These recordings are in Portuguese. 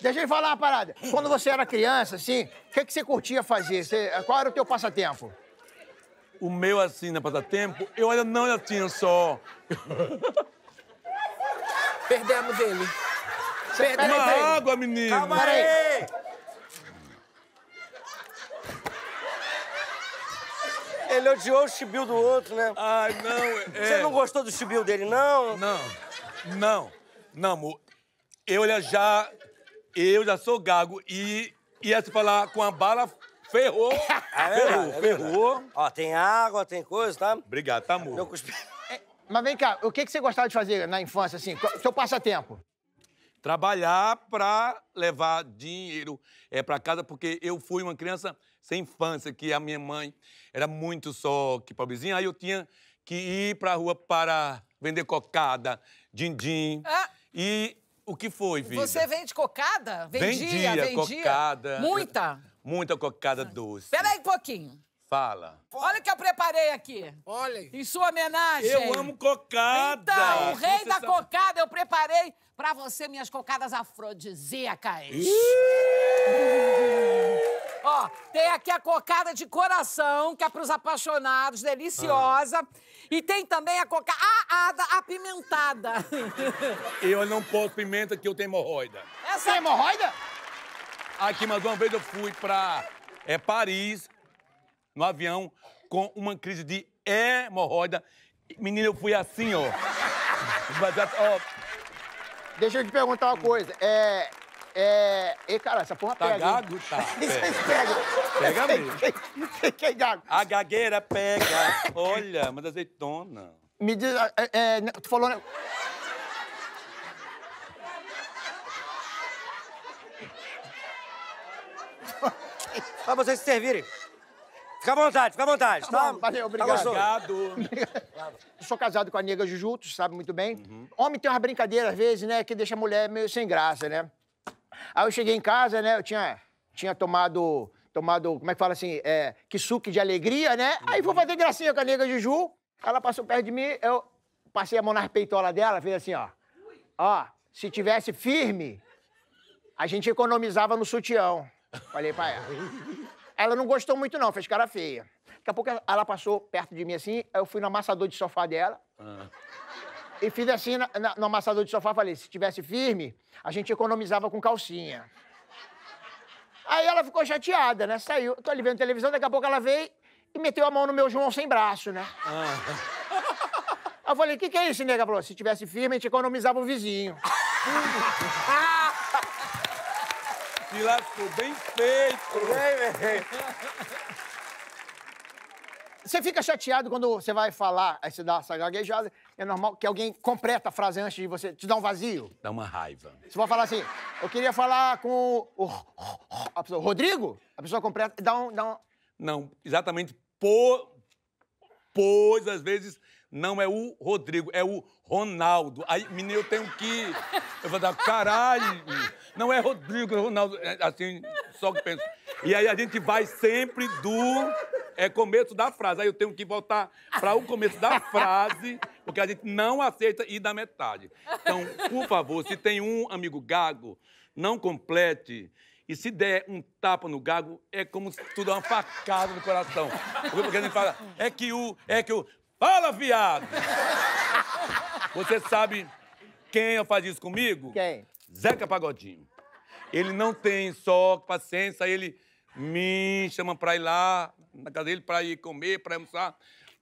Deixa eu falar uma parada. Quando você era criança, assim, o que, que você curtia fazer? Você, qual era o teu passatempo? O meu, assim, na passatempo, eu ainda não ainda tinha só... Perdemos ele. Perdemos Uma água, menino. Calma aí. aí. Ele odiou o chibio do outro, né? Ai, não, é... Você não gostou do chibio dele, não? Não, não, não, amor. Eu é já eu já sou gago e ia se falar com a bala ferrou. É ferrou, é ferrou. Ó, tem água, tem coisa, tá? Obrigado, tá amor. É, mas vem cá, o que, que você gostava de fazer na infância, assim? Seu passatempo? Trabalhar pra levar dinheiro é, pra casa, porque eu fui uma criança sem infância, que a minha mãe era muito só que pobrezinha, aí eu tinha que ir pra rua para vender cocada, din-din. Ah. E o que foi, vida? Você vende cocada? Vendia, vendia. vendia. cocada. Muita? Muita cocada doce. Peraí um pouquinho. Fala. Olha o que eu preparei aqui. Olha. Em sua homenagem. Eu amo cocada. Então, o rei Você da sabe... cocada, eu preparei pra você minhas cocadas afrodisíacas. Ixi. Ó, tem aqui a cocada de coração, que é pros apaixonados, deliciosa. Ah. E tem também a cocada apimentada. Eu não posso pimenta que eu tenho hemorroida. Essa... Tem hemorroida? Aqui, mas uma vez eu fui pra é, Paris, no avião, com uma crise de hemorroida. Menina, eu fui assim, ó. Deixa eu te perguntar uma coisa. É, é. E, cara, essa porra tá pega. Gago, Tá gago? Tá. Pega. pega mesmo. Que quem é gago? A gagueira pega. Olha, mas azeitona. Me diz. É, é, né, tu falou. Né? pra vocês se servirem. Fica à vontade, fica à vontade. Tá, valeu, tá obrigado. Tá obrigado. obrigado. Sou casado com a nega Jujutsu, sabe muito bem. Uhum. Homem tem umas brincadeiras, às vezes, né, que deixa a mulher meio sem graça, né? Aí eu cheguei em casa, né? Eu tinha, tinha tomado, tomado, como é que fala assim? É, que suque de alegria, né? Aí vou fazer gracinha com a nega Juju. Ela passou perto de mim, eu passei a mão na peitolas dela, fez assim, ó. Ó, se tivesse firme, a gente economizava no sutião. Falei pra ela. Ela não gostou muito, não, fez cara feia. Daqui a pouco ela passou perto de mim assim, eu fui no amassador de sofá dela. Ah. E fiz assim na, na, no amassador de sofá, falei, se tivesse firme, a gente economizava com calcinha. Aí ela ficou chateada, né? Saiu, tô ali vendo televisão, daqui a pouco ela veio e meteu a mão no meu João sem braço, né? Ah. Eu falei, o que, que é isso, nega? Falou, se tivesse firme, a gente economizava o vizinho. Se lascou, bem feito. Bem, bem. Você fica chateado quando você vai falar, aí você dá essa gaguejada. É normal que alguém completa a frase antes de você. Te dá um vazio. Dá uma raiva. Você vai falar assim, eu queria falar com o... A pessoa, Rodrigo? A pessoa completa e dá um... Dá um... Não, exatamente Po, Pois, às vezes, não é o Rodrigo, é o Ronaldo. Aí, menino, eu tenho que... Eu vou dar, caralho, não é Rodrigo, é Ronaldo. É, assim, só que penso. E aí a gente vai sempre do é começo da frase. Aí eu tenho que voltar para o começo da frase, porque a gente não aceita ir da metade. Então, por favor, se tem um amigo gago, não complete. E se der um tapa no gago, é como se tu dá é uma facada no coração. Porque a gente fala, é que o, é que o. Fala, viado! Você sabe quem faz isso comigo? Quem? Zeca Pagodinho. Ele não tem só paciência, ele me chama para ir lá na casa dele para ir comer, para almoçar.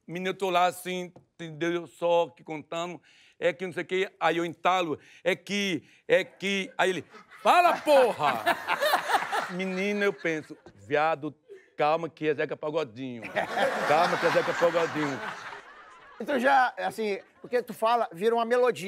Menino, eu tô lá assim, entendeu? Só que contando, é que não sei o quê. Aí eu entalo, é que, é que. Aí ele, fala, porra! Menino, eu penso, viado, calma que é Zeca Pagodinho. Calma que é Zeca Pagodinho. Então já, assim, porque tu fala, vira uma melodia.